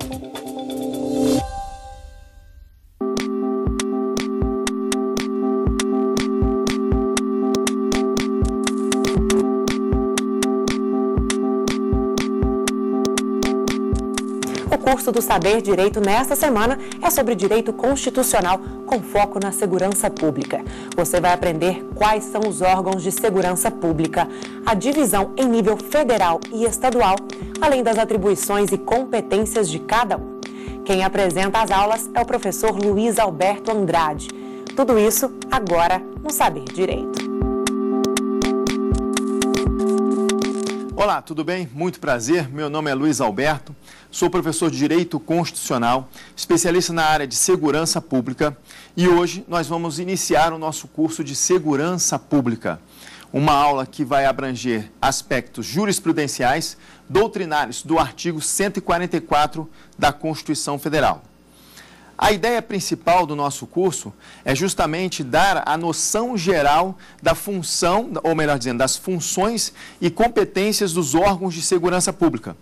thank you curso do Saber Direito nesta semana é sobre direito constitucional com foco na segurança pública. Você vai aprender quais são os órgãos de segurança pública, a divisão em nível federal e estadual, além das atribuições e competências de cada um. Quem apresenta as aulas é o professor Luiz Alberto Andrade. Tudo isso agora no Saber Direito. Olá, tudo bem? Muito prazer. Meu nome é Luiz Alberto, sou professor de Direito Constitucional, especialista na área de segurança pública e hoje nós vamos iniciar o nosso curso de segurança pública. Uma aula que vai abranger aspectos jurisprudenciais doutrinários do artigo 144 da Constituição Federal. A ideia principal do nosso curso é justamente dar a noção geral da função, ou melhor dizendo, das funções e competências dos órgãos de segurança pública.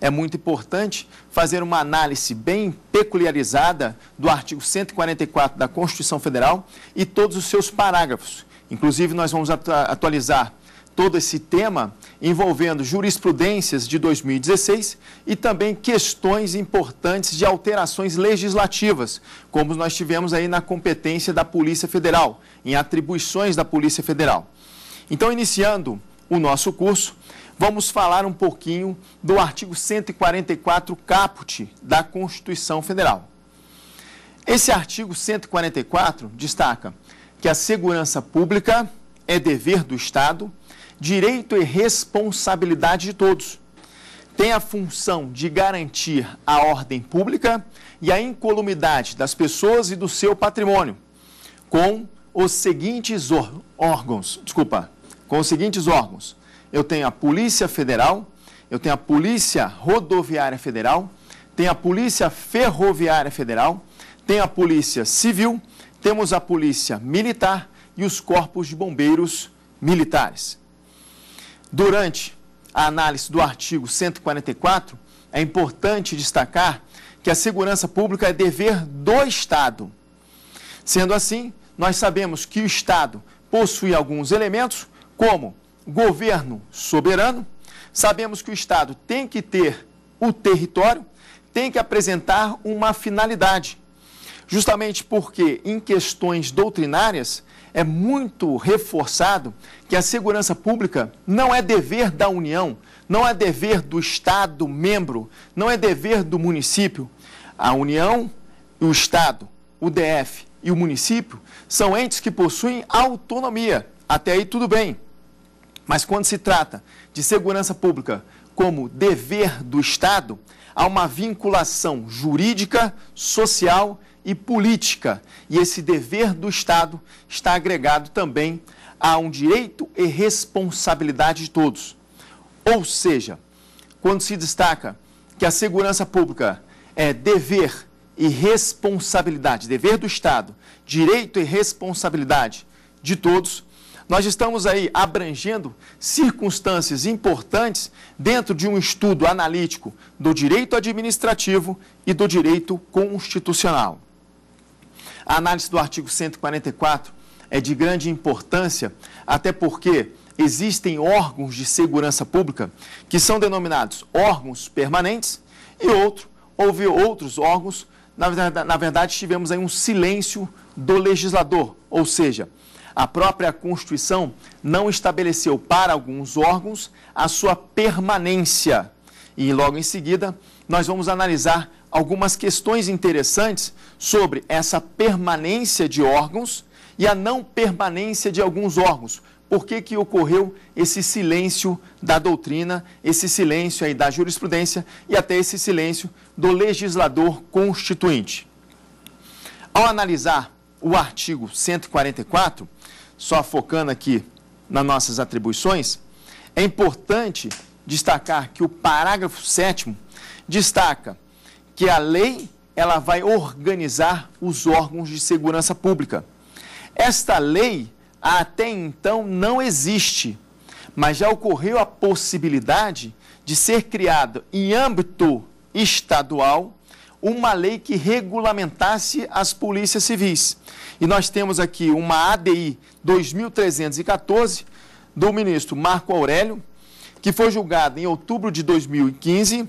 É muito importante fazer uma análise bem peculiarizada do artigo 144 da Constituição Federal e todos os seus parágrafos. Inclusive, nós vamos atualizar todo esse tema envolvendo jurisprudências de 2016 e também questões importantes de alterações legislativas, como nós tivemos aí na competência da Polícia Federal, em atribuições da Polícia Federal. Então, iniciando o nosso curso, vamos falar um pouquinho do artigo 144 caput da Constituição Federal. Esse artigo 144 destaca que a segurança pública é dever do Estado direito e responsabilidade de todos. Tem a função de garantir a ordem pública e a incolumidade das pessoas e do seu patrimônio, com os seguintes órgãos, desculpa, com os seguintes órgãos. Eu tenho a Polícia Federal, eu tenho a Polícia Rodoviária Federal, tenho a Polícia Ferroviária Federal, tenho a Polícia Civil, temos a Polícia Militar e os Corpos de Bombeiros Militares. Durante a análise do artigo 144, é importante destacar que a segurança pública é dever do Estado. Sendo assim, nós sabemos que o Estado possui alguns elementos, como governo soberano, sabemos que o Estado tem que ter o território, tem que apresentar uma finalidade. Justamente porque, em questões doutrinárias, é muito reforçado que a segurança pública não é dever da União, não é dever do Estado membro, não é dever do município. A União, o Estado, o DF e o município são entes que possuem autonomia. Até aí tudo bem. Mas quando se trata de segurança pública como dever do Estado, há uma vinculação jurídica, social e política. E esse dever do Estado está agregado também a um direito e responsabilidade de todos. Ou seja, quando se destaca que a segurança pública é dever e responsabilidade, dever do Estado, direito e responsabilidade de todos, nós estamos aí abrangendo circunstâncias importantes dentro de um estudo analítico do direito administrativo e do direito constitucional. A análise do artigo 144 é de grande importância, até porque existem órgãos de segurança pública que são denominados órgãos permanentes e outro, houve outros órgãos, na verdade, na verdade tivemos aí um silêncio do legislador, ou seja, a própria Constituição não estabeleceu para alguns órgãos a sua permanência. E logo em seguida, nós vamos analisar algumas questões interessantes sobre essa permanência de órgãos e a não permanência de alguns órgãos. Por que, que ocorreu esse silêncio da doutrina, esse silêncio aí da jurisprudência e até esse silêncio do legislador constituinte? Ao analisar o artigo 144, só focando aqui nas nossas atribuições, é importante destacar que o parágrafo 7 destaca que a lei ela vai organizar os órgãos de segurança pública. Esta lei até então não existe, mas já ocorreu a possibilidade de ser criada em âmbito estadual uma lei que regulamentasse as polícias civis. E nós temos aqui uma ADI 2314 do ministro Marco Aurélio, que foi julgada em outubro de 2015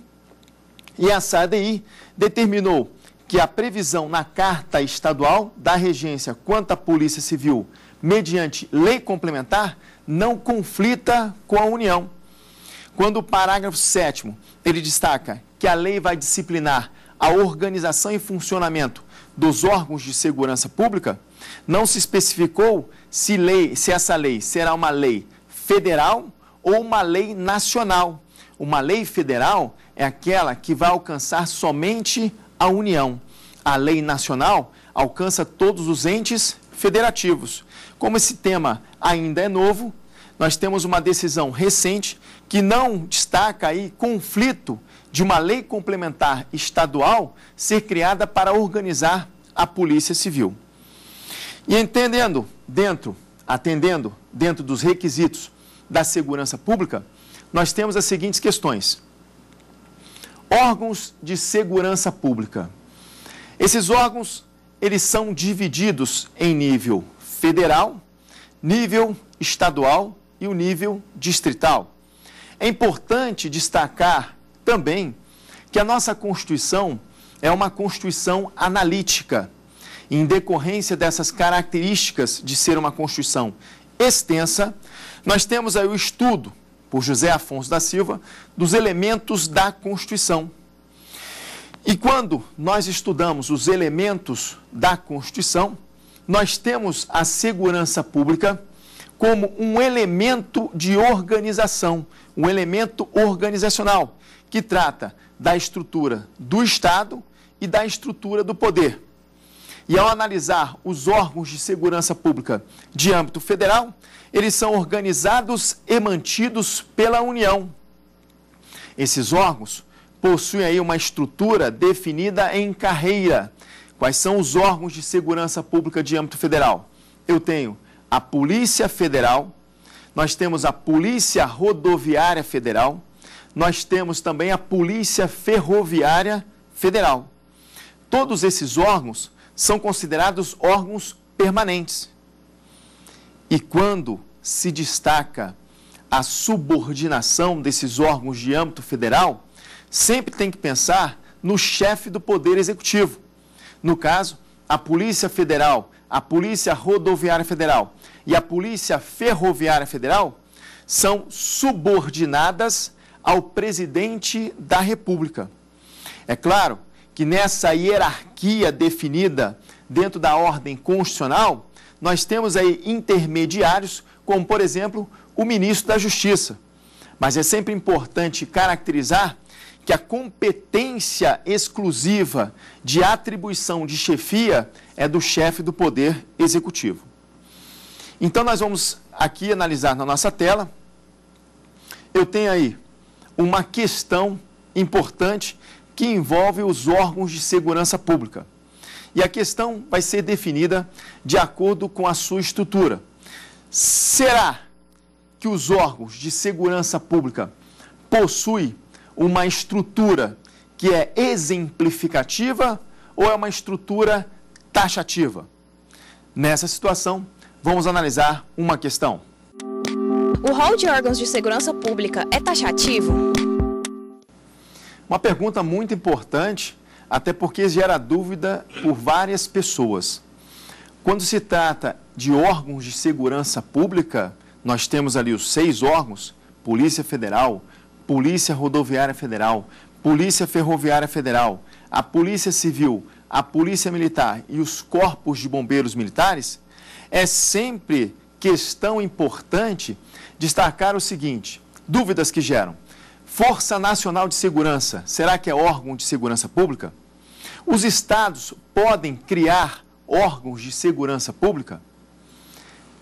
e a SADI determinou que a previsão na Carta Estadual da Regência quanto à Polícia Civil, mediante lei complementar, não conflita com a União. Quando o parágrafo 7 ele destaca que a lei vai disciplinar a organização e funcionamento dos órgãos de segurança pública, não se especificou se, lei, se essa lei será uma lei federal ou uma lei nacional. Uma lei federal é aquela que vai alcançar somente a União. A lei nacional alcança todos os entes federativos. Como esse tema ainda é novo, nós temos uma decisão recente que não destaca aí conflito de uma lei complementar estadual ser criada para organizar a Polícia Civil. E entendendo dentro, atendendo dentro dos requisitos da segurança pública, nós temos as seguintes questões órgãos de segurança pública. Esses órgãos, eles são divididos em nível federal, nível estadual e o nível distrital. É importante destacar também que a nossa Constituição é uma Constituição analítica. Em decorrência dessas características de ser uma Constituição extensa, nós temos aí o estudo por José Afonso da Silva, dos elementos da Constituição. E quando nós estudamos os elementos da Constituição, nós temos a segurança pública como um elemento de organização, um elemento organizacional, que trata da estrutura do Estado e da estrutura do poder. E ao analisar os órgãos de segurança pública de âmbito federal, eles são organizados e mantidos pela União. Esses órgãos possuem aí uma estrutura definida em carreira. Quais são os órgãos de segurança pública de âmbito federal? Eu tenho a Polícia Federal, nós temos a Polícia Rodoviária Federal, nós temos também a Polícia Ferroviária Federal. Todos esses órgãos são considerados órgãos permanentes. E quando se destaca a subordinação desses órgãos de âmbito federal, sempre tem que pensar no chefe do Poder Executivo. No caso, a Polícia Federal, a Polícia Rodoviária Federal e a Polícia Ferroviária Federal são subordinadas ao presidente da República. É claro que nessa hierarquia definida dentro da ordem constitucional, nós temos aí intermediários, como por exemplo o ministro da Justiça. Mas é sempre importante caracterizar que a competência exclusiva de atribuição de chefia é do chefe do Poder Executivo. Então, nós vamos aqui analisar na nossa tela. Eu tenho aí uma questão importante que envolve os órgãos de segurança pública. E a questão vai ser definida de acordo com a sua estrutura. Será que os órgãos de segurança pública possuem uma estrutura que é exemplificativa ou é uma estrutura taxativa? Nessa situação, vamos analisar uma questão. O rol de órgãos de segurança pública é taxativo? Uma pergunta muito importante até porque gera dúvida por várias pessoas. Quando se trata de órgãos de segurança pública, nós temos ali os seis órgãos: Polícia Federal, Polícia Rodoviária Federal, Polícia Ferroviária Federal, a Polícia Civil, a Polícia Militar e os Corpos de Bombeiros Militares, é sempre questão importante destacar o seguinte: dúvidas que geram. Força Nacional de Segurança, será que é órgão de segurança pública? Os estados podem criar órgãos de segurança pública?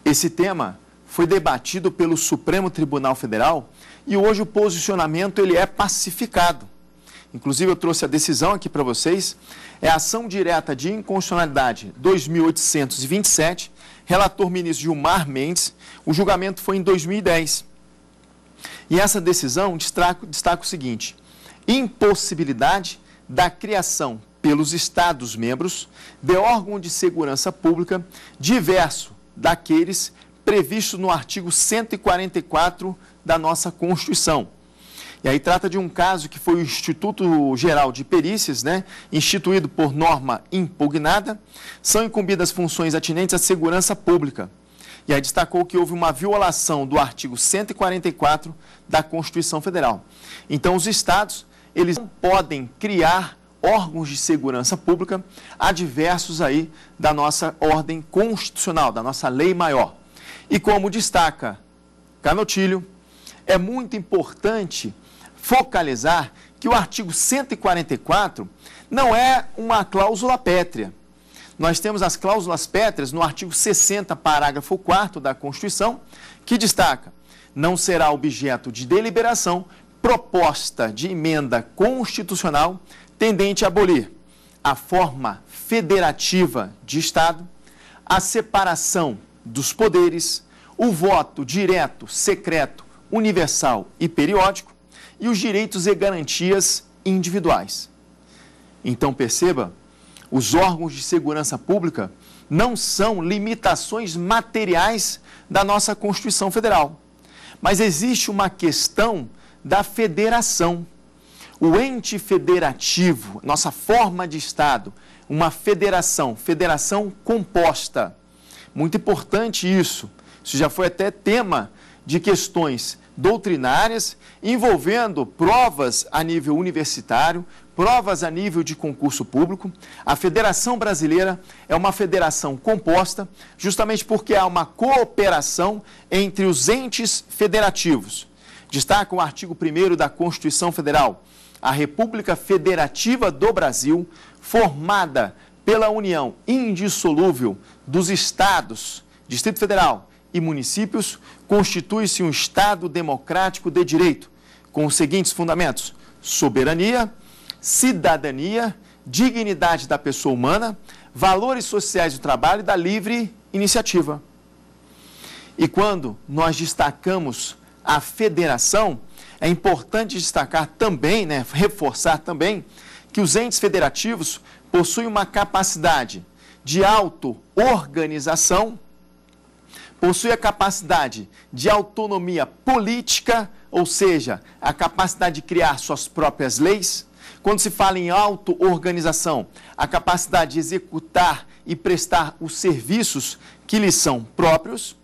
Esse tema foi debatido pelo Supremo Tribunal Federal e hoje o posicionamento ele é pacificado. Inclusive eu trouxe a decisão aqui para vocês, é a ação direta de inconstitucionalidade 2827, relator ministro Gilmar Mendes, o julgamento foi em 2010. E essa decisão destaca, destaca o seguinte: impossibilidade da criação pelos Estados-membros de órgão de segurança pública diverso daqueles previstos no artigo 144 da nossa Constituição. E aí trata de um caso que foi o Instituto Geral de Perícias, né, instituído por norma impugnada, são incumbidas funções atinentes à segurança pública. E aí destacou que houve uma violação do artigo 144 da Constituição Federal. Então, os estados, eles não podem criar órgãos de segurança pública adversos aí da nossa ordem constitucional, da nossa lei maior. E como destaca Canotilho, é muito importante focalizar que o artigo 144 não é uma cláusula pétrea nós temos as cláusulas pétreas no artigo 60, parágrafo 4 da Constituição, que destaca: não será objeto de deliberação proposta de emenda constitucional tendente a abolir a forma federativa de Estado, a separação dos poderes, o voto direto, secreto, universal e periódico e os direitos e garantias individuais. Então perceba os órgãos de segurança pública não são limitações materiais da nossa Constituição Federal. Mas existe uma questão da federação. O ente federativo, nossa forma de Estado, uma federação, federação composta. Muito importante isso. Isso já foi até tema de questões doutrinárias envolvendo provas a nível universitário, provas a nível de concurso público. A Federação Brasileira é uma federação composta justamente porque há uma cooperação entre os entes federativos. Destaca o artigo 1 da Constituição Federal. A República Federativa do Brasil, formada pela união indissolúvel dos estados, Distrito Federal e municípios, constitui-se um Estado democrático de direito, com os seguintes fundamentos: soberania, cidadania, dignidade da pessoa humana, valores sociais do trabalho e da livre iniciativa. E quando nós destacamos a federação, é importante destacar também, né, reforçar também, que os entes federativos possuem uma capacidade de auto-organização possui a capacidade de autonomia política, ou seja, a capacidade de criar suas próprias leis. Quando se fala em auto-organização, a capacidade de executar e prestar os serviços que lhes são próprios.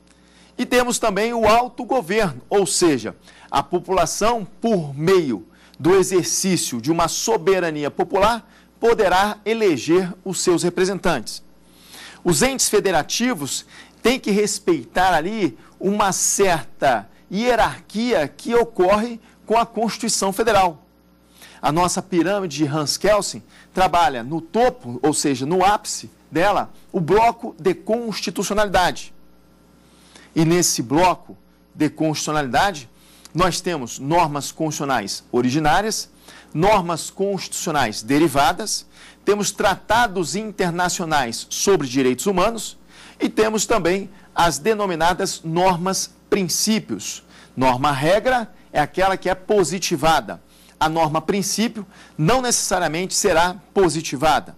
E temos também o autogoverno, ou seja, a população, por meio do exercício de uma soberania popular, poderá eleger os seus representantes. Os entes federativos, tem que respeitar ali uma certa hierarquia que ocorre com a Constituição Federal. A nossa pirâmide de Hans Kelsen trabalha no topo, ou seja, no ápice dela, o bloco de constitucionalidade. E nesse bloco de constitucionalidade, nós temos normas constitucionais originárias, normas constitucionais derivadas, temos tratados internacionais sobre direitos humanos e temos também as denominadas normas princípios. Norma regra é aquela que é positivada. A norma princípio não necessariamente será positivada.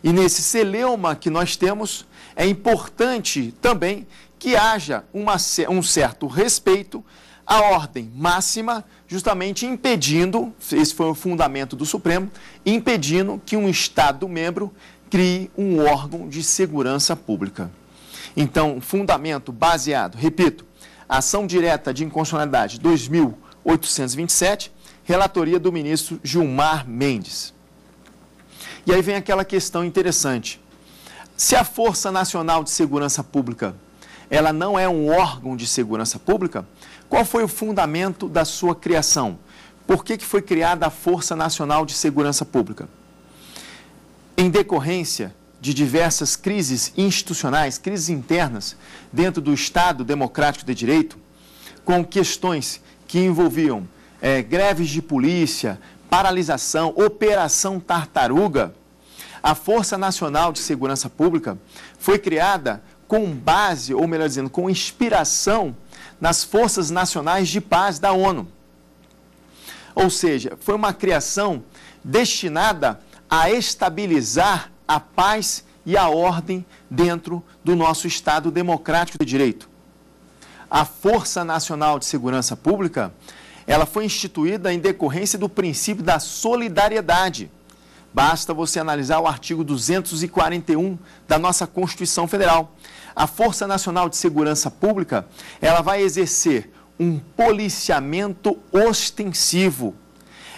E nesse celeuma que nós temos, é importante também que haja uma, um certo respeito à ordem máxima, justamente impedindo esse foi o fundamento do Supremo impedindo que um Estado membro crie um órgão de segurança pública. Então, fundamento baseado, repito, ação direta de inconstitucionalidade 2827, relatoria do ministro Gilmar Mendes. E aí vem aquela questão interessante. Se a Força Nacional de Segurança Pública, ela não é um órgão de segurança pública, qual foi o fundamento da sua criação? Por que, que foi criada a Força Nacional de Segurança Pública? Em decorrência de diversas crises institucionais, crises internas dentro do Estado Democrático de Direito, com questões que envolviam é, greves de polícia, paralisação, operação tartaruga, a Força Nacional de Segurança Pública foi criada com base, ou melhor dizendo, com inspiração nas Forças Nacionais de Paz da ONU. Ou seja, foi uma criação destinada a estabilizar a paz e a ordem dentro do nosso Estado democrático de direito. A Força Nacional de Segurança Pública, ela foi instituída em decorrência do princípio da solidariedade. Basta você analisar o artigo 241 da nossa Constituição Federal. A Força Nacional de Segurança Pública, ela vai exercer um policiamento ostensivo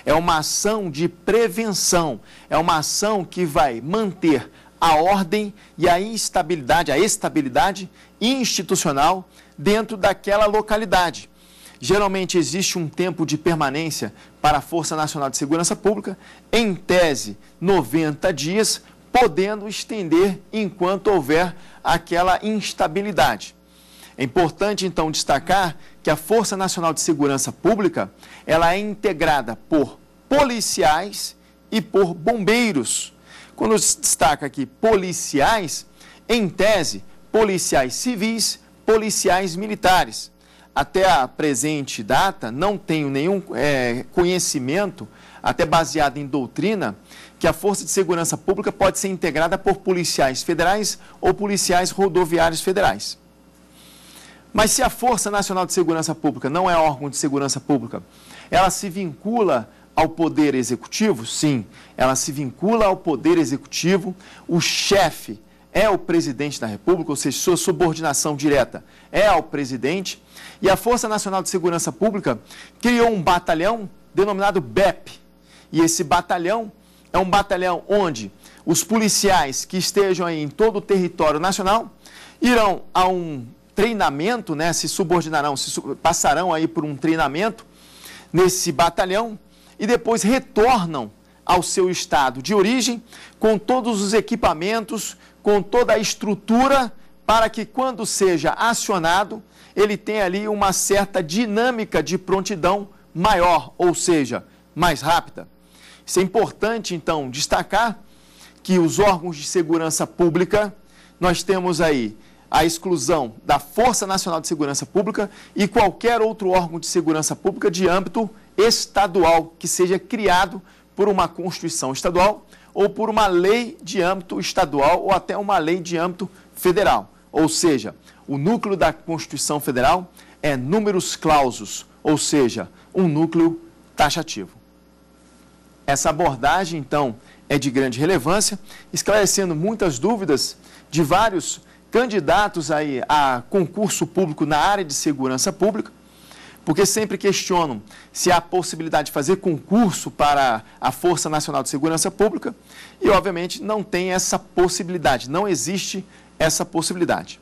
é uma ação de prevenção, é uma ação que vai manter a ordem e a instabilidade, a estabilidade institucional dentro daquela localidade. Geralmente existe um tempo de permanência para a Força Nacional de Segurança Pública, em tese 90 dias, podendo estender enquanto houver aquela instabilidade. É importante então destacar que a Força Nacional de Segurança Pública, ela é integrada por policiais e por bombeiros. Quando se destaca aqui policiais, em tese, policiais civis, policiais militares. Até a presente data, não tenho nenhum é, conhecimento, até baseado em doutrina, que a Força de Segurança Pública pode ser integrada por policiais federais ou policiais rodoviários federais. Mas se a Força Nacional de Segurança Pública não é órgão de segurança pública, ela se vincula ao poder executivo? Sim, ela se vincula ao poder executivo. O chefe é o presidente da República, ou seja, sua subordinação direta é ao presidente. E a Força Nacional de Segurança Pública criou um batalhão denominado BEP. E esse batalhão é um batalhão onde os policiais que estejam em todo o território nacional irão a um treinamento, né, se subordinarão, se passarão aí por um treinamento nesse batalhão e depois retornam ao seu estado de origem com todos os equipamentos, com toda a estrutura para que quando seja acionado, ele tenha ali uma certa dinâmica de prontidão maior, ou seja, mais rápida. Isso é importante então destacar que os órgãos de segurança pública, nós temos aí a exclusão da Força Nacional de Segurança Pública e qualquer outro órgão de segurança pública de âmbito estadual que seja criado por uma Constituição estadual ou por uma lei de âmbito estadual ou até uma lei de âmbito federal. Ou seja, o núcleo da Constituição Federal é números clausos, ou seja, um núcleo taxativo. Essa abordagem, então, é de grande relevância, esclarecendo muitas dúvidas de vários candidatos aí a concurso público na área de segurança pública, porque sempre questionam se há possibilidade de fazer concurso para a Força Nacional de Segurança Pública e, obviamente, não tem essa possibilidade, não existe essa possibilidade.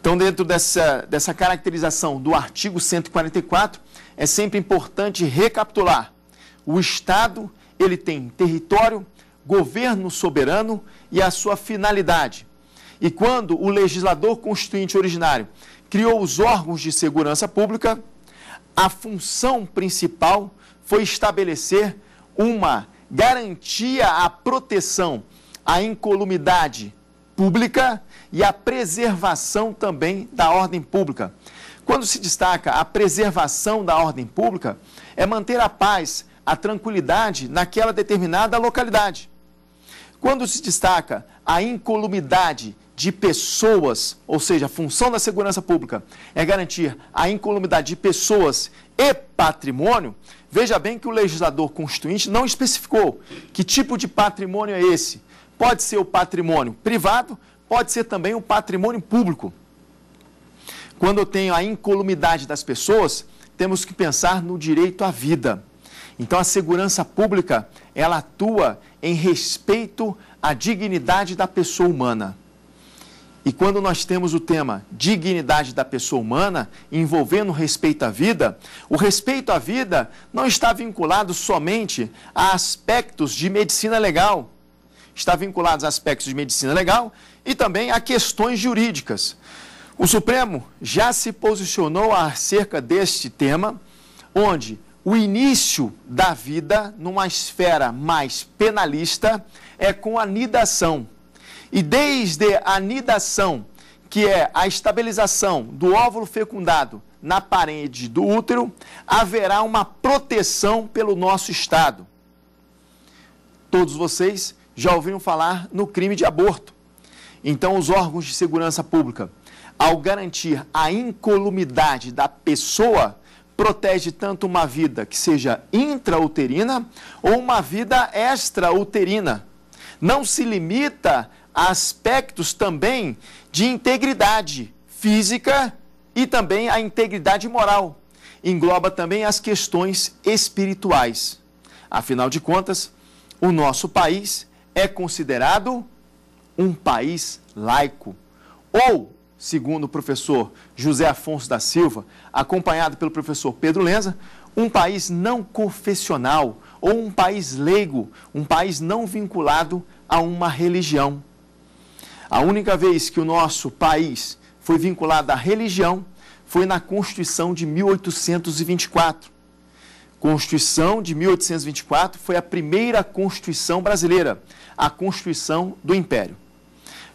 Então, dentro dessa, dessa caracterização do artigo 144, é sempre importante recapitular. O Estado, ele tem território, governo soberano e a sua finalidade, e quando o legislador constituinte originário criou os órgãos de segurança pública, a função principal foi estabelecer uma garantia à proteção à incolumidade pública e à preservação também da ordem pública. Quando se destaca a preservação da ordem pública, é manter a paz, a tranquilidade naquela determinada localidade. Quando se destaca a incolumidade de pessoas, ou seja, a função da segurança pública é garantir a incolumidade de pessoas e patrimônio, veja bem que o legislador constituinte não especificou que tipo de patrimônio é esse. Pode ser o patrimônio privado, pode ser também o patrimônio público. Quando eu tenho a incolumidade das pessoas, temos que pensar no direito à vida. Então a segurança pública, ela atua em respeito à dignidade da pessoa humana. E quando nós temos o tema dignidade da pessoa humana, envolvendo o respeito à vida, o respeito à vida não está vinculado somente a aspectos de medicina legal. Está vinculado a aspectos de medicina legal e também a questões jurídicas. O Supremo já se posicionou acerca deste tema, onde o início da vida, numa esfera mais penalista, é com a nidação e desde a nidação, que é a estabilização do óvulo fecundado na parede do útero, haverá uma proteção pelo nosso Estado. Todos vocês já ouviram falar no crime de aborto. Então, os órgãos de segurança pública, ao garantir a incolumidade da pessoa, protege tanto uma vida que seja intrauterina ou uma vida extrauterina. Não se limita aspectos também de integridade física e também a integridade moral. Engloba também as questões espirituais. Afinal de contas, o nosso país é considerado um país laico. Ou, segundo o professor José Afonso da Silva, acompanhado pelo professor Pedro Lenza, um país não confessional ou um país leigo, um país não vinculado a uma religião. A única vez que o nosso país foi vinculado à religião foi na Constituição de 1824. Constituição de 1824 foi a primeira Constituição brasileira, a Constituição do Império.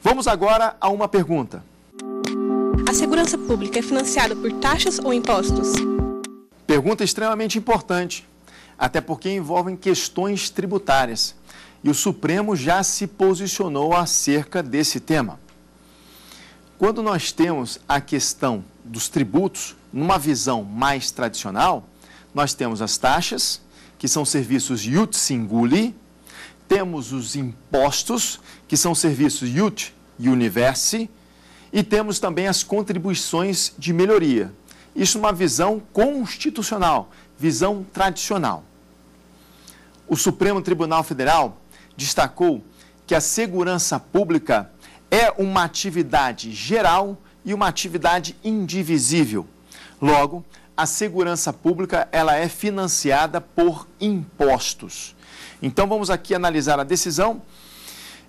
Vamos agora a uma pergunta. A segurança pública é financiada por taxas ou impostos? Pergunta extremamente importante, até porque envolvem questões tributárias e o Supremo já se posicionou acerca desse tema. Quando nós temos a questão dos tributos, numa visão mais tradicional, nós temos as taxas, que são serviços yut singuli, temos os impostos, que são serviços yut universi, e temos também as contribuições de melhoria. Isso uma visão constitucional, visão tradicional. O Supremo Tribunal Federal destacou que a segurança pública é uma atividade geral e uma atividade indivisível. Logo, a segurança pública ela é financiada por impostos. Então vamos aqui analisar a decisão.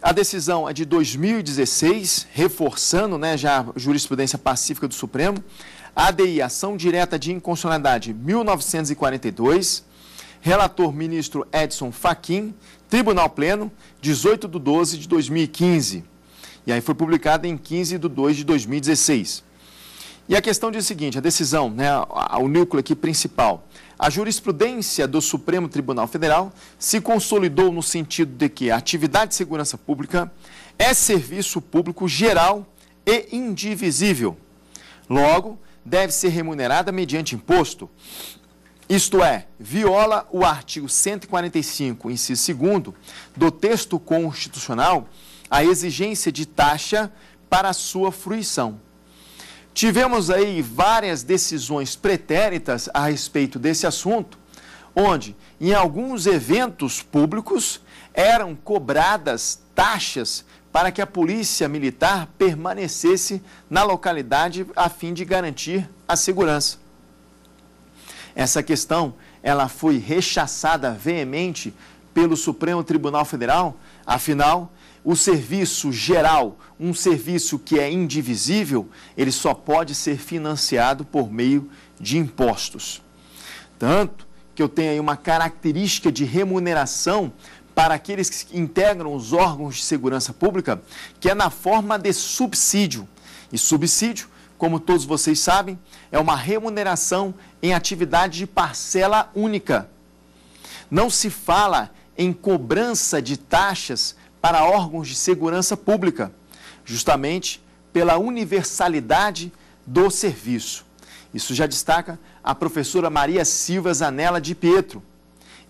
A decisão é de 2016, reforçando né, já a jurisprudência pacífica do Supremo. ADI, Ação Direta de Inconstitucionalidade, 1942. Relator ministro Edson Fachin, Tribunal Pleno, 18 de 12 de 2015. E aí foi publicada em 15 de 2 de 2016. E a questão diz o seguinte, a decisão, né, o núcleo aqui principal. A jurisprudência do Supremo Tribunal Federal se consolidou no sentido de que a atividade de segurança pública é serviço público geral e indivisível. Logo, deve ser remunerada mediante imposto, isto é, viola o artigo 145, inciso 2 do texto constitucional, a exigência de taxa para sua fruição. Tivemos aí várias decisões pretéritas a respeito desse assunto, onde em alguns eventos públicos eram cobradas taxas para que a polícia militar permanecesse na localidade a fim de garantir a segurança. Essa questão, ela foi rechaçada veemente pelo Supremo Tribunal Federal, afinal, o serviço geral, um serviço que é indivisível, ele só pode ser financiado por meio de impostos. Tanto que eu tenho aí uma característica de remuneração para aqueles que integram os órgãos de segurança pública, que é na forma de subsídio. E subsídio como todos vocês sabem, é uma remuneração em atividade de parcela única. Não se fala em cobrança de taxas para órgãos de segurança pública, justamente pela universalidade do serviço. Isso já destaca a professora Maria Silva Zanella de Pietro.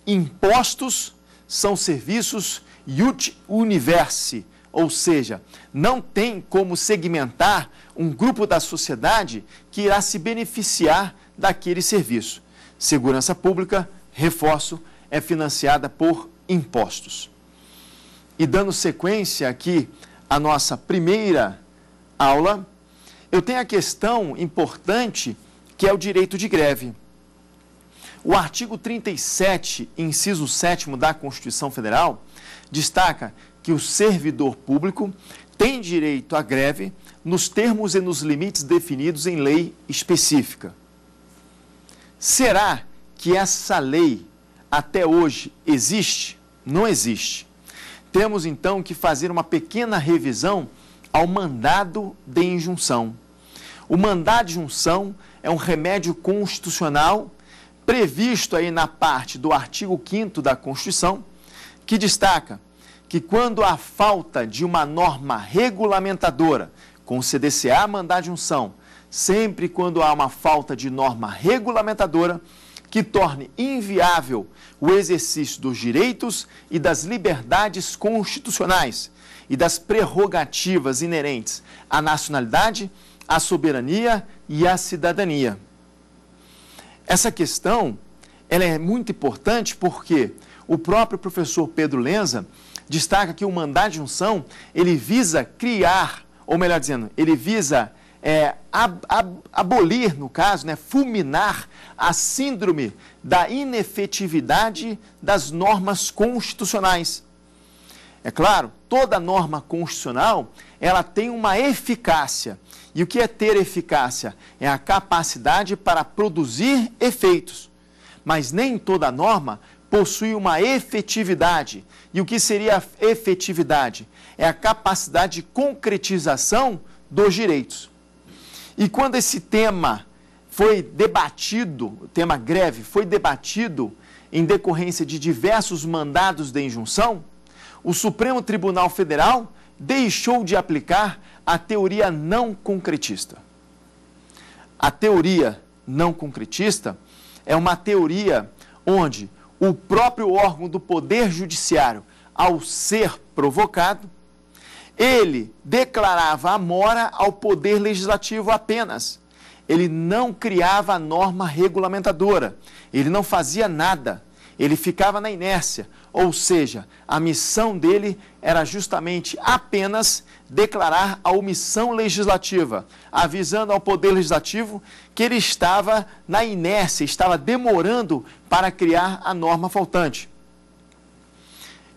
Impostos são serviços ut Universe, ou seja, não tem como segmentar um grupo da sociedade que irá se beneficiar daquele serviço. Segurança pública, reforço, é financiada por impostos. E dando sequência aqui à nossa primeira aula, eu tenho a questão importante que é o direito de greve. O artigo 37, inciso 7 da Constituição Federal, destaca que o servidor público tem direito à greve nos termos e nos limites definidos em lei específica. Será que essa lei até hoje existe? Não existe. Temos então que fazer uma pequena revisão ao mandado de injunção. O mandado de injunção é um remédio constitucional previsto aí na parte do artigo 5 da Constituição, que destaca que quando há falta de uma norma regulamentadora, com o CDCA mandar de unção, sempre quando há uma falta de norma regulamentadora que torne inviável o exercício dos direitos e das liberdades constitucionais e das prerrogativas inerentes à nacionalidade, à soberania e à cidadania. Essa questão ela é muito importante porque o próprio professor Pedro Lenza destaca que o mandado de unção ele visa criar, ou melhor dizendo, ele visa é, ab, ab, abolir, no caso, né, fulminar a síndrome da inefetividade das normas constitucionais. É claro, toda norma constitucional, ela tem uma eficácia. E o que é ter eficácia? É a capacidade para produzir efeitos. Mas nem toda norma possui uma efetividade. E o que seria a efetividade? É a capacidade de concretização dos direitos. E quando esse tema foi debatido, o tema greve foi debatido em decorrência de diversos mandados de injunção, o Supremo Tribunal Federal deixou de aplicar a teoria não concretista. A teoria não concretista é uma teoria onde o próprio órgão do Poder Judiciário, ao ser provocado, ele declarava a mora ao Poder Legislativo apenas. Ele não criava a norma regulamentadora, ele não fazia nada, ele ficava na inércia, ou seja, a missão dele era justamente apenas declarar a omissão legislativa, avisando ao Poder Legislativo que ele estava na inércia, estava demorando para criar a norma faltante.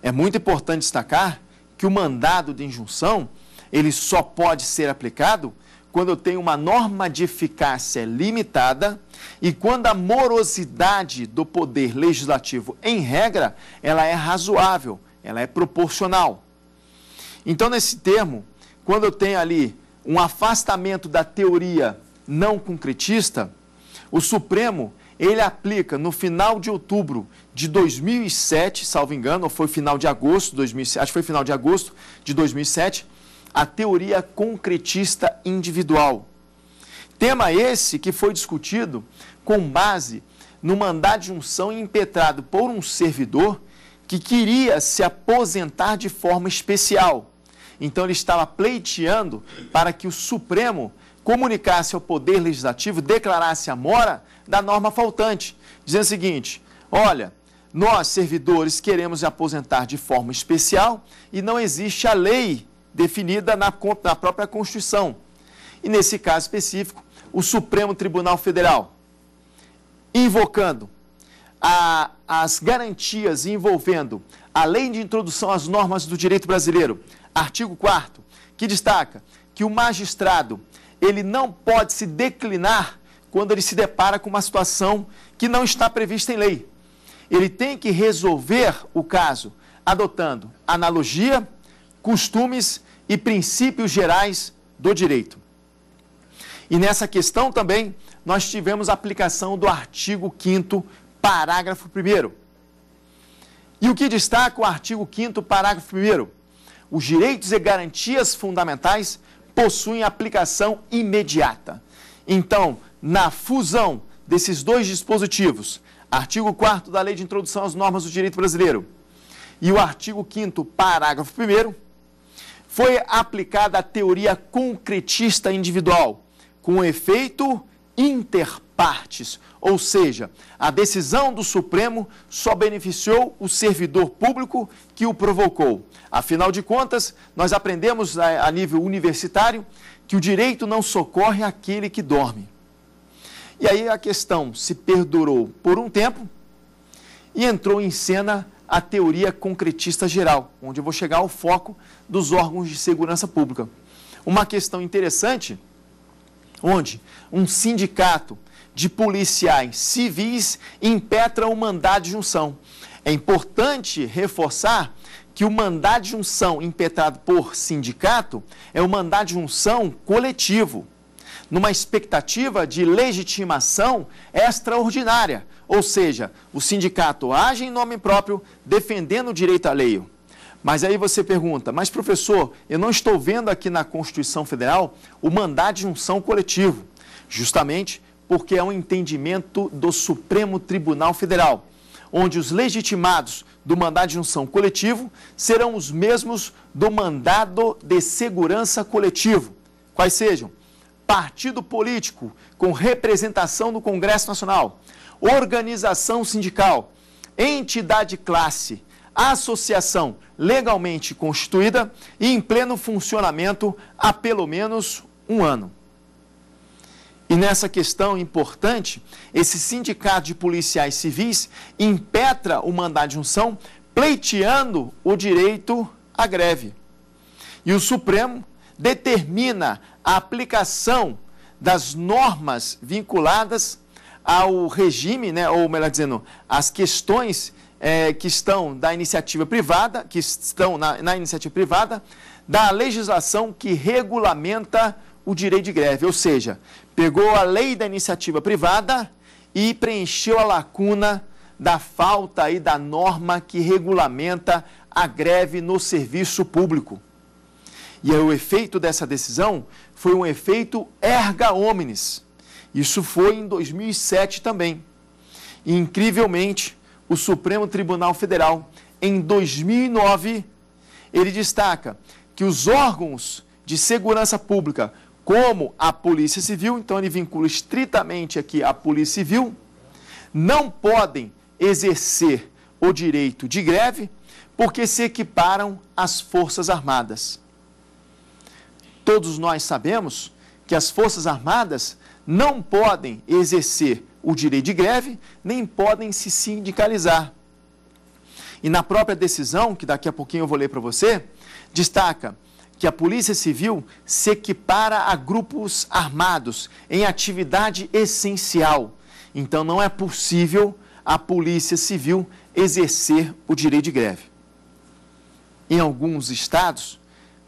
É muito importante destacar que o mandado de injunção ele só pode ser aplicado quando eu tenho uma norma de eficácia limitada e quando a morosidade do poder legislativo, em regra, ela é razoável, ela é proporcional. Então, nesse termo, quando eu tenho ali um afastamento da teoria não concretista, o Supremo ele aplica no final de outubro de 2007, salvo engano, ou foi final de agosto, 2007, acho que foi final de agosto de 2007, a teoria concretista individual. Tema esse que foi discutido com base no mandado de unção impetrado por um servidor que queria se aposentar de forma especial. Então ele estava pleiteando para que o Supremo comunicasse ao Poder Legislativo, declarasse a mora da norma faltante, dizendo o seguinte: olha, nós, servidores, queremos aposentar de forma especial e não existe a lei definida na, na própria Constituição. E nesse caso específico, o Supremo Tribunal Federal, invocando a as garantias envolvendo a Lei de Introdução às Normas do Direito Brasileiro, artigo 4 que destaca que o magistrado, ele não pode se declinar quando ele se depara com uma situação que não está prevista em lei. Ele tem que resolver o caso adotando analogia, costumes e princípios gerais do direito. E nessa questão também nós tivemos a aplicação do artigo 5 parágrafo 1. E o que destaca o artigo 5, parágrafo 1? Os direitos e garantias fundamentais possuem aplicação imediata. Então, na fusão desses dois dispositivos, artigo 4 da Lei de Introdução às Normas do Direito Brasileiro e o artigo 5, parágrafo 1, foi aplicada a teoria concretista individual, com efeito inter partes. Ou seja, a decisão do Supremo só beneficiou o servidor público que o provocou. Afinal de contas, nós aprendemos a nível universitário que o direito não socorre aquele que dorme. E aí a questão se perdurou por um tempo e entrou em cena a teoria concretista geral, onde eu vou chegar ao foco dos órgãos de segurança pública. Uma questão interessante, onde um sindicato de policiais civis impetra o mandado de junção. É importante reforçar que o mandado de junção impetrado por sindicato é o mandado de junção coletivo, numa expectativa de legitimação extraordinária, ou seja, o sindicato age em nome próprio, defendendo o direito alheio. Mas aí você pergunta, mas professor, eu não estou vendo aqui na Constituição Federal o mandado de junção coletivo. Justamente porque é um entendimento do Supremo Tribunal Federal, onde os legitimados do mandado de junção coletivo serão os mesmos do mandado de segurança coletivo, quais sejam partido político com representação no Congresso Nacional, organização sindical, entidade classe, associação legalmente constituída e em pleno funcionamento há pelo menos um ano. E nessa questão importante, esse sindicato de policiais civis impetra o mandado de unção, pleiteando o direito à greve. E o Supremo determina a aplicação das normas vinculadas ao regime, né, ou melhor dizendo, às questões é, que estão da iniciativa privada, que estão na, na iniciativa privada, da legislação que regulamenta o direito de greve, ou seja, pegou a lei da iniciativa privada e preencheu a lacuna da falta aí da norma que regulamenta a greve no serviço público. E aí, o efeito dessa decisão foi um efeito erga omnes. Isso foi em 2007 também. E, incrivelmente, o Supremo Tribunal Federal, em 2009, ele destaca que os órgãos de segurança pública como a Polícia Civil, então ele vincula estritamente aqui a Polícia Civil, não podem exercer o direito de greve porque se equiparam às Forças Armadas. Todos nós sabemos que as Forças Armadas não podem exercer o direito de greve, nem podem se sindicalizar. E na própria decisão, que daqui a pouquinho eu vou ler para você, destaca que a Polícia Civil se equipara a grupos armados em atividade essencial. Então não é possível a Polícia Civil exercer o direito de greve. Em alguns estados,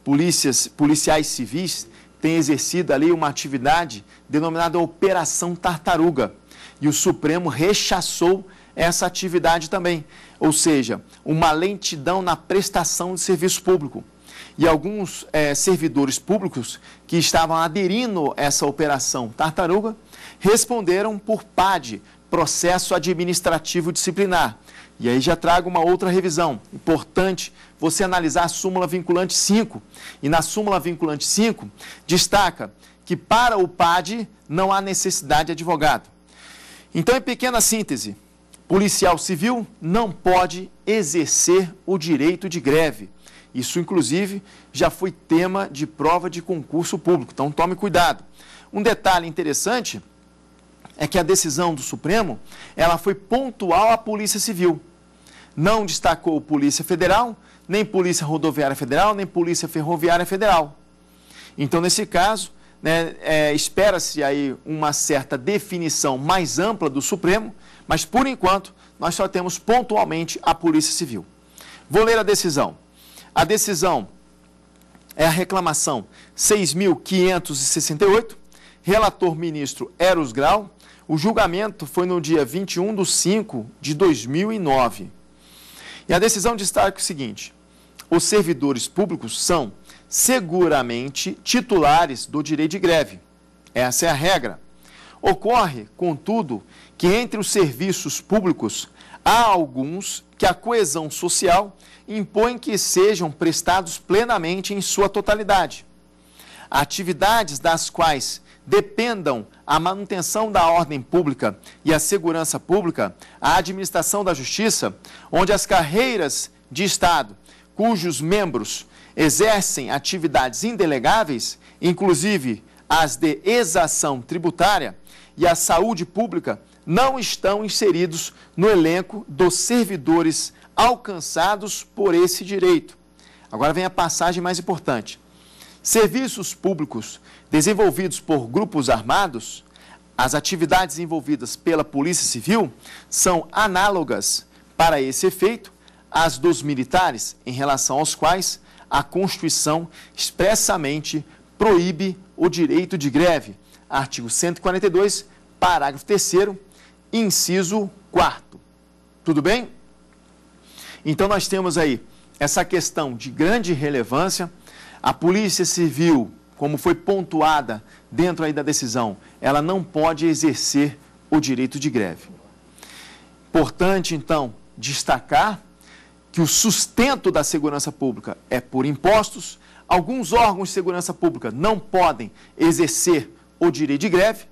polícias, policiais civis têm exercido ali uma atividade denominada Operação Tartaruga. E o Supremo rechaçou essa atividade também, ou seja, uma lentidão na prestação de serviço público e alguns é, servidores públicos que estavam aderindo essa operação Tartaruga responderam por PAD, Processo Administrativo Disciplinar. E aí já trago uma outra revisão. Importante você analisar a súmula vinculante 5. E na súmula vinculante 5, destaca que para o PAD não há necessidade de advogado. Então, em pequena síntese, policial civil não pode exercer o direito de greve isso, inclusive, já foi tema de prova de concurso público, então tome cuidado. Um detalhe interessante é que a decisão do Supremo ela foi pontual à Polícia Civil. Não destacou Polícia Federal, nem Polícia Rodoviária Federal, nem Polícia Ferroviária Federal. Então, nesse caso, né, é, espera-se aí uma certa definição mais ampla do Supremo, mas por enquanto nós só temos pontualmente a Polícia Civil. Vou ler a decisão. A decisão é a reclamação 6.568, relator ministro Eros Grau. O julgamento foi no dia 21 de 5 de 2009. E a decisão destaca o seguinte: os servidores públicos são seguramente titulares do direito de greve. Essa é a regra. Ocorre, contudo, que entre os serviços públicos há alguns que a coesão social impõe que sejam prestados plenamente em sua totalidade. Atividades das quais dependam a manutenção da ordem pública e a segurança pública, a administração da justiça, onde as carreiras de Estado, cujos membros exercem atividades indelegáveis, inclusive as de exação tributária e a saúde pública, não estão inseridos no elenco dos servidores alcançados por esse direito. Agora vem a passagem mais importante. Serviços públicos desenvolvidos por grupos armados, as atividades envolvidas pela Polícia Civil são análogas para esse efeito às dos militares, em relação aos quais a Constituição expressamente proíbe o direito de greve. Artigo 142, parágrafo 3, inciso 4. Tudo bem? Então nós temos aí essa questão de grande relevância. A Polícia Civil, como foi pontuada dentro aí da decisão, ela não pode exercer o direito de greve. Importante, então, destacar que o sustento da segurança pública é por impostos. Alguns órgãos de segurança pública não podem exercer o direito de greve.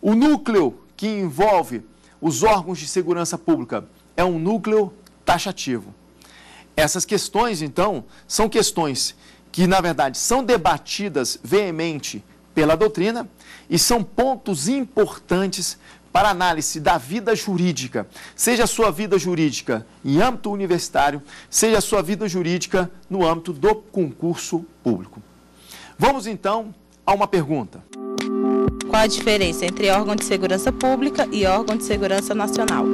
O núcleo que envolve os órgãos de segurança pública é um núcleo taxativo. Essas questões, então, são questões que, na verdade, são debatidas veemente pela doutrina e são pontos importantes para análise da vida jurídica, seja a sua vida jurídica em âmbito universitário, seja a sua vida jurídica no âmbito do concurso público. Vamos então a uma pergunta. Qual a diferença entre órgão de segurança pública e órgão de segurança nacional?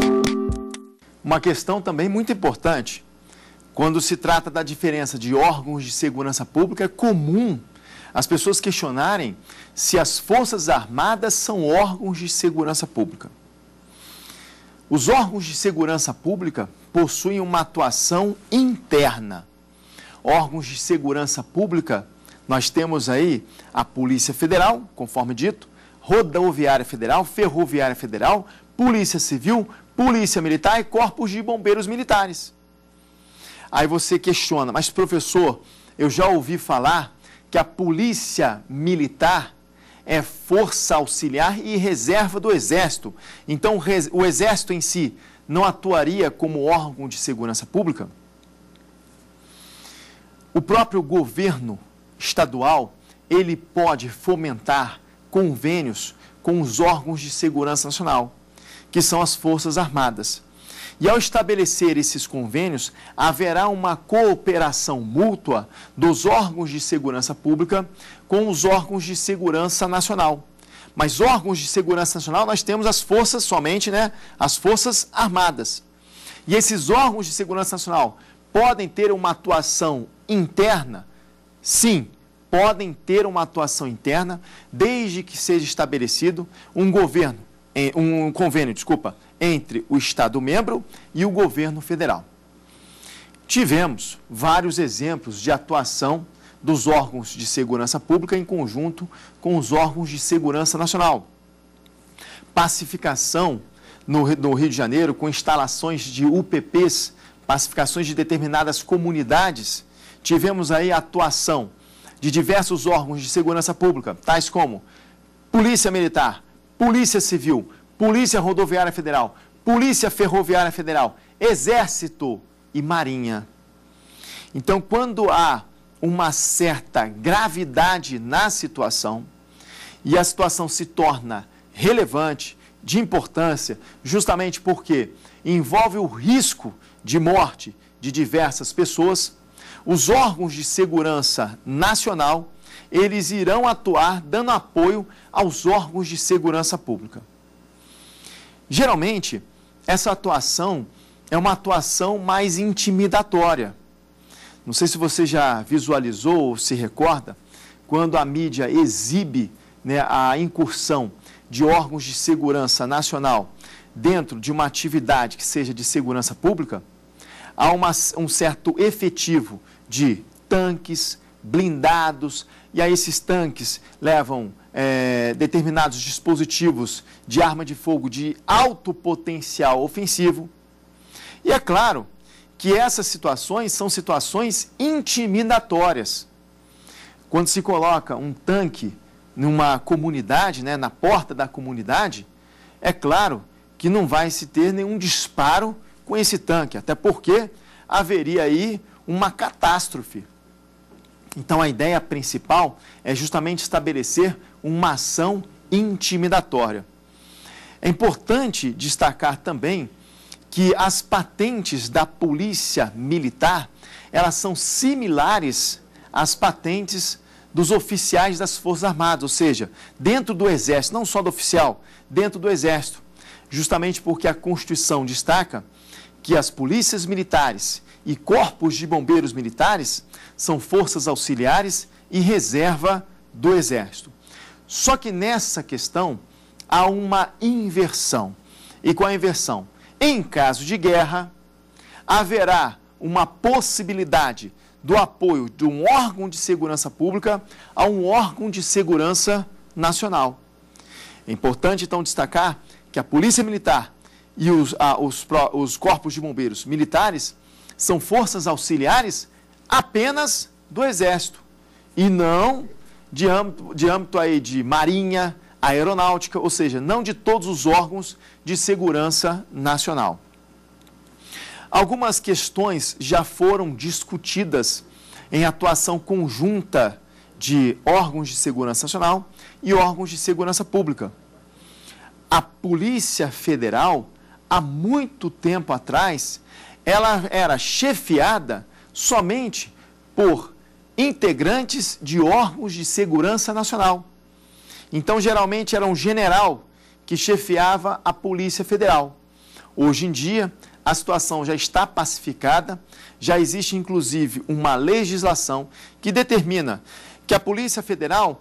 Uma questão também muito importante, quando se trata da diferença de órgãos de segurança pública, é comum as pessoas questionarem se as Forças Armadas são órgãos de segurança pública. Os órgãos de segurança pública possuem uma atuação interna. Órgãos de segurança pública, nós temos aí a Polícia Federal, conforme dito, Rodoviária Federal, Ferroviária Federal, Polícia Civil, polícia militar e corpos de bombeiros militares. Aí você questiona, mas professor, eu já ouvi falar que a polícia militar é força auxiliar e reserva do exército. Então o exército em si não atuaria como órgão de segurança pública? O próprio governo estadual, ele pode fomentar convênios com os órgãos de segurança nacional que são as Forças Armadas. E ao estabelecer esses convênios, haverá uma cooperação mútua dos órgãos de segurança pública com os órgãos de segurança nacional. Mas órgãos de segurança nacional nós temos as forças somente, né? As forças armadas. E esses órgãos de segurança nacional podem ter uma atuação interna? Sim, podem ter uma atuação interna, desde que seja estabelecido um governo um convênio, desculpa, entre o Estado membro e o governo federal. Tivemos vários exemplos de atuação dos órgãos de segurança pública em conjunto com os órgãos de segurança nacional. Pacificação no, Rio de Janeiro com instalações de UPPs, pacificações de determinadas comunidades. Tivemos aí a atuação de diversos órgãos de segurança pública, tais como Polícia Militar, Polícia Civil, Polícia Rodoviária Federal, Polícia Ferroviária Federal, Exército e Marinha. Então, quando há uma certa gravidade na situação e a situação se torna relevante, de importância, justamente porque envolve o risco de morte de diversas pessoas, os órgãos de segurança nacional eles irão atuar dando apoio aos órgãos de segurança pública. Geralmente, essa atuação é uma atuação mais intimidatória. Não sei se você já visualizou ou se recorda, quando a mídia exibe né, a incursão de órgãos de segurança nacional dentro de uma atividade que seja de segurança pública, há uma, um certo efetivo de tanques, blindados, e a esses tanques levam é, determinados dispositivos de arma de fogo de alto potencial ofensivo. E é claro que essas situações são situações intimidatórias. Quando se coloca um tanque numa comunidade, né, na porta da comunidade, é claro que não vai se ter nenhum disparo com esse tanque, até porque haveria aí uma catástrofe. Então, a ideia principal é justamente estabelecer uma ação intimidatória. É importante destacar também que as patentes da polícia militar, elas são similares às patentes dos oficiais das Forças Armadas, ou seja, dentro do Exército, não só do oficial, dentro do Exército. Justamente porque a Constituição destaca que as polícias militares e corpos de bombeiros militares são forças auxiliares e reserva do Exército. Só que nessa questão há uma inversão. E com a inversão? Em caso de guerra, haverá uma possibilidade do apoio de um órgão de segurança pública a um órgão de segurança nacional. É importante então destacar que a Polícia Militar e os, ah, os, os Corpos de Bombeiros Militares são forças auxiliares apenas do Exército e não de âmbito, de âmbito aí de Marinha, Aeronáutica, ou seja, não de todos os órgãos de segurança nacional. Algumas questões já foram discutidas em atuação conjunta de órgãos de segurança nacional e órgãos de segurança pública. A Polícia Federal, há muito tempo atrás, ela era chefiada somente por integrantes de órgãos de segurança nacional. Então, geralmente era um general que chefiava a Polícia Federal. Hoje em dia, a situação já está pacificada, já existe inclusive uma legislação que determina que a Polícia Federal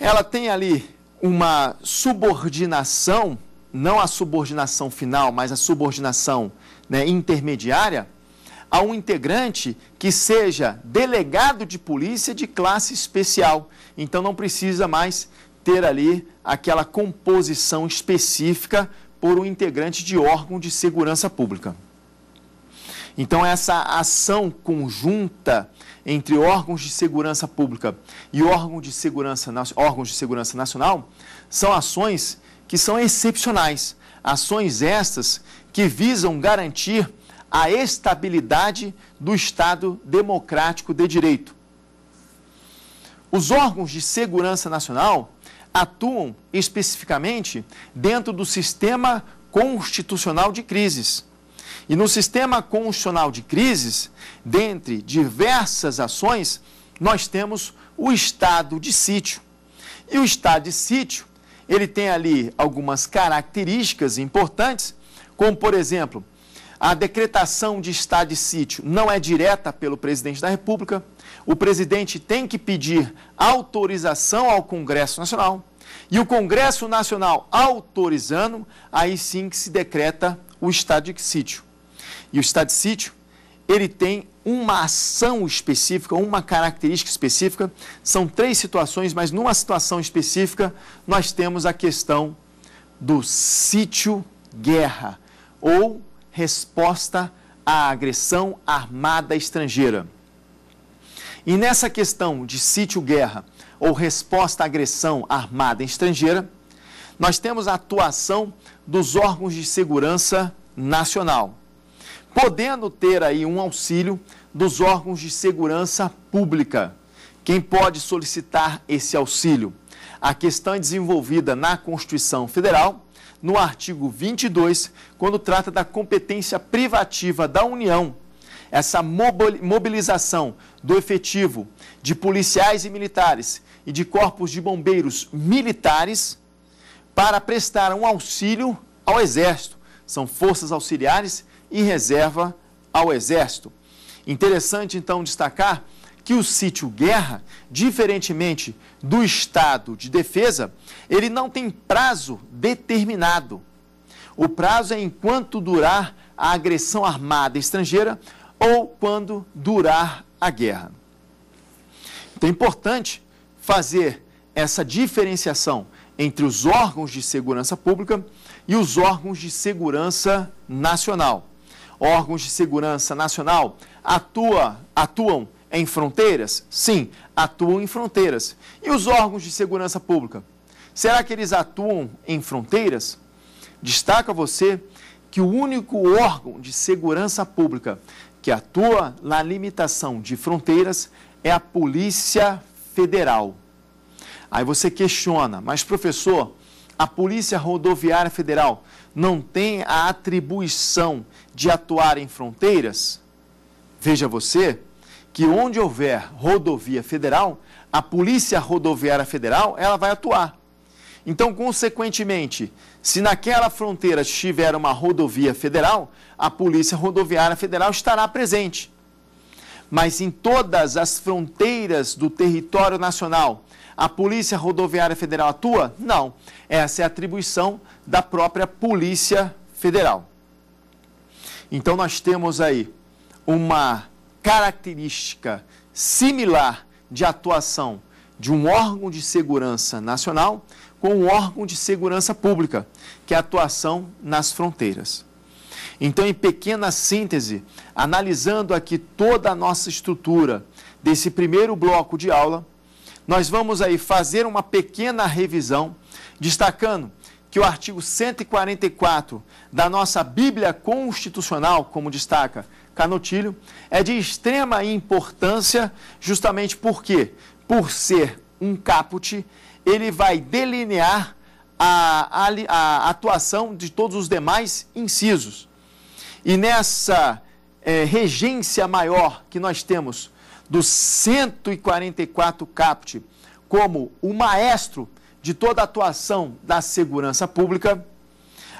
ela tem ali uma subordinação, não a subordinação final, mas a subordinação né, intermediária, a um integrante que seja delegado de polícia de classe especial. Então não precisa mais ter ali aquela composição específica por um integrante de órgão de segurança pública. Então, essa ação conjunta entre órgãos de segurança pública e órgãos de segurança, órgãos de segurança nacional são ações que são excepcionais. Ações estas que visam garantir a estabilidade do Estado democrático de direito. Os órgãos de segurança nacional atuam especificamente dentro do sistema constitucional de crises. E no sistema constitucional de crises, dentre diversas ações, nós temos o estado de sítio. E o estado de sítio, ele tem ali algumas características importantes, como por exemplo, a decretação de estado de sítio não é direta pelo presidente da República. O presidente tem que pedir autorização ao Congresso Nacional. E o Congresso Nacional autorizando, aí sim que se decreta o estado de sítio. E o estado de sítio, ele tem uma ação específica, uma característica específica. São três situações, mas numa situação específica, nós temos a questão do sítio guerra ou resposta à agressão armada estrangeira. E nessa questão de sítio-guerra ou resposta à agressão armada estrangeira, nós temos a atuação dos órgãos de segurança nacional, podendo ter aí um auxílio dos órgãos de segurança pública. Quem pode solicitar esse auxílio? A questão é desenvolvida na Constituição Federal no artigo 22, quando trata da competência privativa da União, essa mobilização do efetivo de policiais e militares e de corpos de bombeiros militares para prestar um auxílio ao Exército. São forças auxiliares e reserva ao Exército. Interessante então destacar que o sítio guerra, diferentemente do estado de defesa, ele não tem prazo determinado. O prazo é enquanto durar a agressão armada estrangeira ou quando durar a guerra. Então é importante fazer essa diferenciação entre os órgãos de segurança pública e os órgãos de segurança nacional. Órgãos de segurança nacional atua, atuam em fronteiras? Sim, atuam em fronteiras. E os órgãos de segurança pública? Será que eles atuam em fronteiras? Destaca você que o único órgão de segurança pública que atua na limitação de fronteiras é a Polícia Federal. Aí você questiona, mas professor, a Polícia Rodoviária Federal não tem a atribuição de atuar em fronteiras? Veja você, que onde houver rodovia federal, a Polícia Rodoviária Federal, ela vai atuar. Então, consequentemente, se naquela fronteira tiver uma rodovia federal, a Polícia Rodoviária Federal estará presente. Mas em todas as fronteiras do território nacional, a Polícia Rodoviária Federal atua? Não. Essa é a atribuição da própria Polícia Federal. Então, nós temos aí uma característica similar de atuação de um órgão de segurança nacional com um órgão de segurança pública, que é a atuação nas fronteiras. Então, em pequena síntese, analisando aqui toda a nossa estrutura desse primeiro bloco de aula, nós vamos aí fazer uma pequena revisão, destacando que o artigo 144 da nossa Bíblia Constitucional, como destaca Canotilho, é de extrema importância, justamente porque, por ser um caput, ele vai delinear a, a, a atuação de todos os demais incisos. E nessa é, regência maior que nós temos dos 144 caput como o maestro de toda a atuação da segurança pública,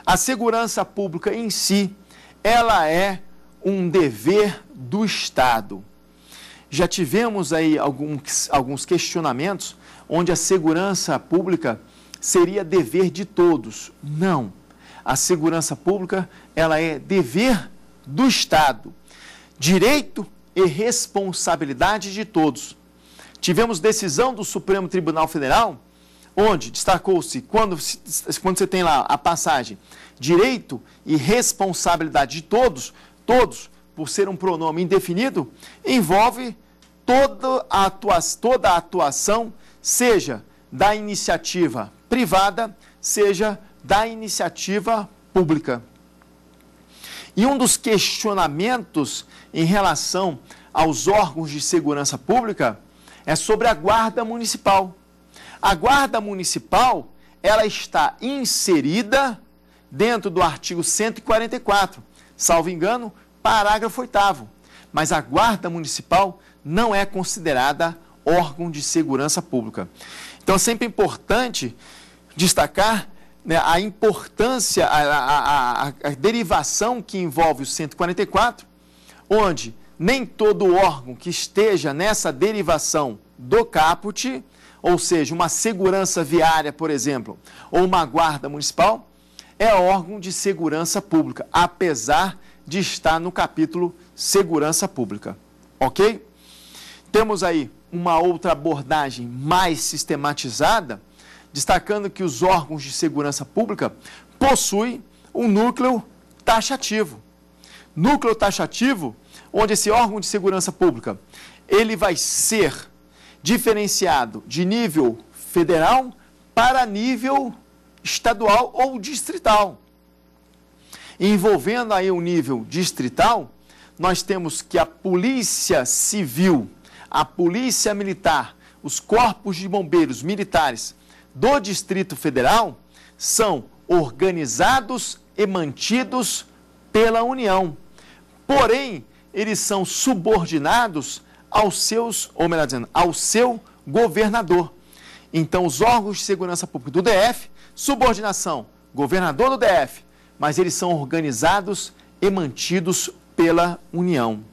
a segurança pública em si, ela é um dever do Estado. Já tivemos aí alguns, alguns questionamentos onde a segurança pública seria dever de todos. Não. A segurança pública, ela é dever do Estado. Direito e responsabilidade de todos. Tivemos decisão do Supremo Tribunal Federal, onde destacou-se, quando, quando você tem lá a passagem, direito e responsabilidade de todos, todos, por ser um pronome indefinido, envolve toda a, atuação, toda a atuação, seja da iniciativa privada, seja da iniciativa pública. E um dos questionamentos em relação aos órgãos de segurança pública é sobre a guarda municipal. A guarda municipal, ela está inserida dentro do artigo 144, salvo engano, parágrafo 8. Mas a Guarda Municipal não é considerada órgão de segurança pública. Então, é sempre importante destacar né, a importância, a, a, a, a, derivação que envolve o 144, onde nem todo órgão que esteja nessa derivação do caput, ou seja, uma segurança viária, por exemplo, ou uma guarda municipal, é órgão de segurança pública, apesar de estar no capítulo segurança pública. Ok? Temos aí uma outra abordagem mais sistematizada, destacando que os órgãos de segurança pública possuem um núcleo taxativo. Núcleo taxativo, onde esse órgão de segurança pública, ele vai ser diferenciado de nível federal para nível estadual ou distrital. Envolvendo aí o nível distrital, nós temos que a Polícia Civil, a Polícia Militar, os corpos de bombeiros militares do Distrito Federal são organizados e mantidos pela União. Porém, eles são subordinados aos seus, ou melhor dizendo, ao seu governador. Então, os órgãos de segurança pública do DF subordinação, governador do DF, mas eles são organizados e mantidos pela União.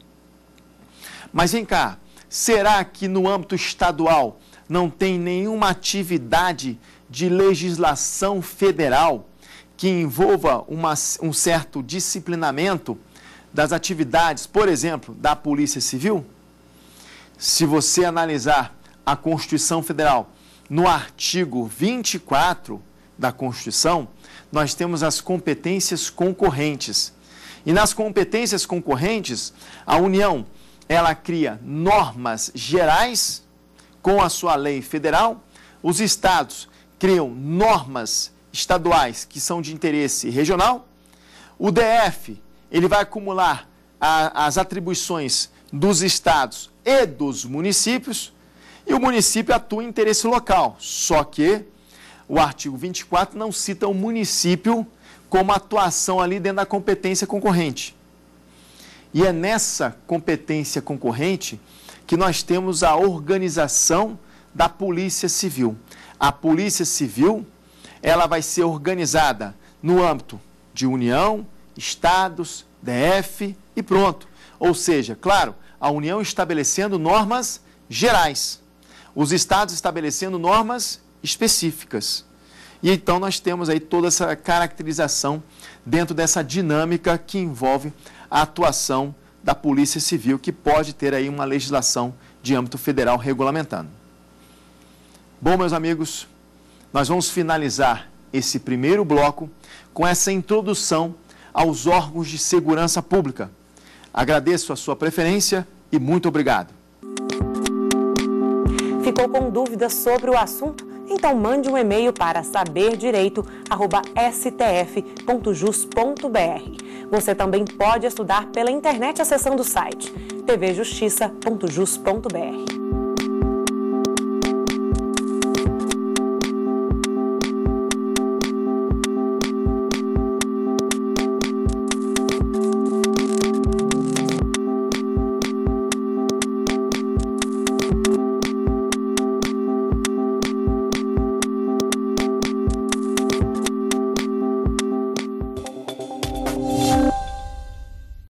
Mas vem cá, será que no âmbito estadual não tem nenhuma atividade de legislação federal que envolva uma, um certo disciplinamento das atividades, por exemplo, da Polícia Civil? Se você analisar a Constituição Federal no artigo 24, da Constituição, nós temos as competências concorrentes. E nas competências concorrentes, a União, ela cria normas gerais com a sua lei federal, os estados criam normas estaduais que são de interesse regional, o DF, ele vai acumular a, as atribuições dos estados e dos municípios, e o município atua em interesse local, só que o artigo 24 não cita o município como atuação ali dentro da competência concorrente. E é nessa competência concorrente que nós temos a organização da Polícia Civil. A Polícia Civil, ela vai ser organizada no âmbito de União, estados, DF e pronto. Ou seja, claro, a União estabelecendo normas gerais, os estados estabelecendo normas específicas. E então nós temos aí toda essa caracterização dentro dessa dinâmica que envolve a atuação da Polícia Civil, que pode ter aí uma legislação de âmbito federal regulamentando. Bom, meus amigos, nós vamos finalizar esse primeiro bloco com essa introdução aos órgãos de segurança pública. Agradeço a sua preferência e muito obrigado. Ficou com dúvidas sobre o assunto? Então mande um e-mail para saberdireito@stf.jus.br. Você também pode estudar pela internet acessando o site tvjustiça.jus.br.